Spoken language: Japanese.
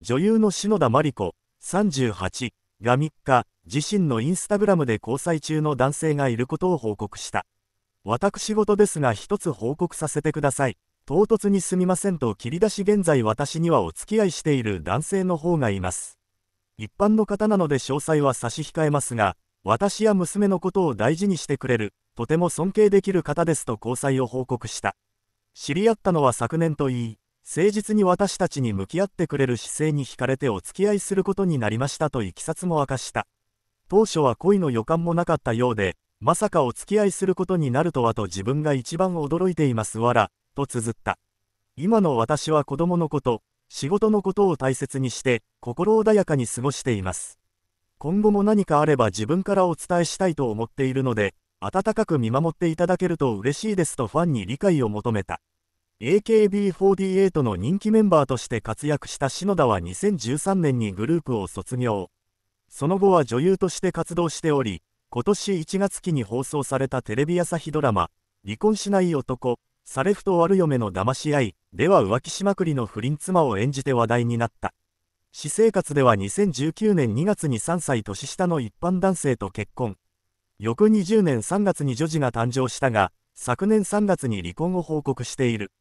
女優の篠田真理子38が3日自身のインスタグラムで交際中の男性がいることを報告した私事ですが一つ報告させてください唐突にすみませんと切り出し現在私にはお付き合いしている男性の方がいます一般の方なので詳細は差し控えますが私や娘のことを大事にしてくれるとても尊敬できる方ですと交際を報告した知り合ったのは昨年といい誠実に私たちに向き合ってくれる姿勢に惹かれてお付き合いすることになりましたといきさつも明かした当初は恋の予感もなかったようでまさかお付き合いすることになるとはと自分が一番驚いていますわらと綴った今の私は子供のこと仕事のことを大切にして心穏やかに過ごしています今後も何かあれば自分からお伝えしたいと思っているので温かく見守っていただけると嬉しいですとファンに理解を求めた AKB48 の人気メンバーとして活躍した篠田は2013年にグループを卒業その後は女優として活動しており今年1月期に放送されたテレビ朝日ドラマ「離婚しない男サレフと悪嫁の騙し合い」では浮気しまくりの不倫妻を演じて話題になった私生活では2019年2月に3歳年下の一般男性と結婚翌20年3月に女児が誕生したが昨年3月に離婚を報告している